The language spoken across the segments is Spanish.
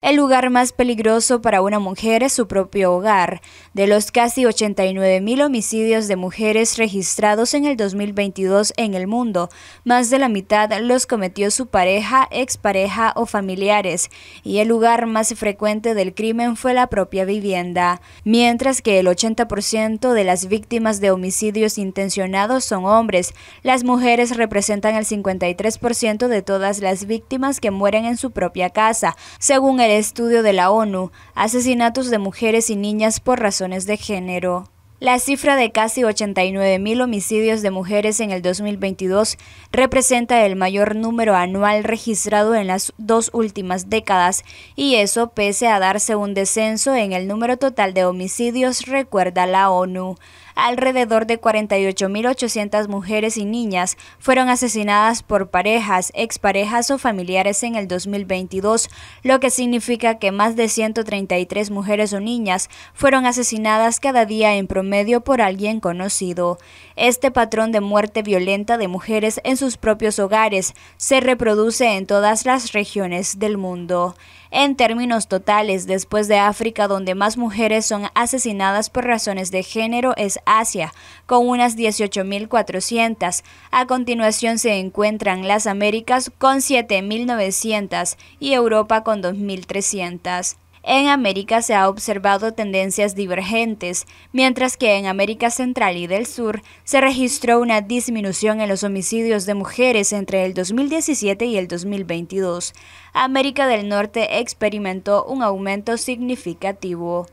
El lugar más peligroso para una mujer es su propio hogar. De los casi 89.000 homicidios de mujeres registrados en el 2022 en el mundo, más de la mitad los cometió su pareja, expareja o familiares, y el lugar más frecuente del crimen fue la propia vivienda, mientras que el 80% de las víctimas de homicidios intencionados son hombres. Las mujeres representan el 53% de todas las víctimas que mueren en su propia casa, según el estudio de la ONU, Asesinatos de Mujeres y Niñas por Razones de Género. La cifra de casi 89.000 homicidios de mujeres en el 2022 representa el mayor número anual registrado en las dos últimas décadas y eso pese a darse un descenso en el número total de homicidios, recuerda la ONU. Alrededor de 48.800 mujeres y niñas fueron asesinadas por parejas, exparejas o familiares en el 2022, lo que significa que más de 133 mujeres o niñas fueron asesinadas cada día en promedio medio por alguien conocido. Este patrón de muerte violenta de mujeres en sus propios hogares se reproduce en todas las regiones del mundo. En términos totales, después de África, donde más mujeres son asesinadas por razones de género, es Asia, con unas 18.400. A continuación se encuentran las Américas con 7.900 y Europa con 2.300. En América se ha observado tendencias divergentes, mientras que en América Central y del Sur se registró una disminución en los homicidios de mujeres entre el 2017 y el 2022. América del Norte experimentó un aumento significativo.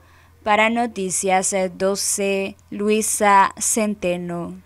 Para Noticias 12, Luisa Centeno.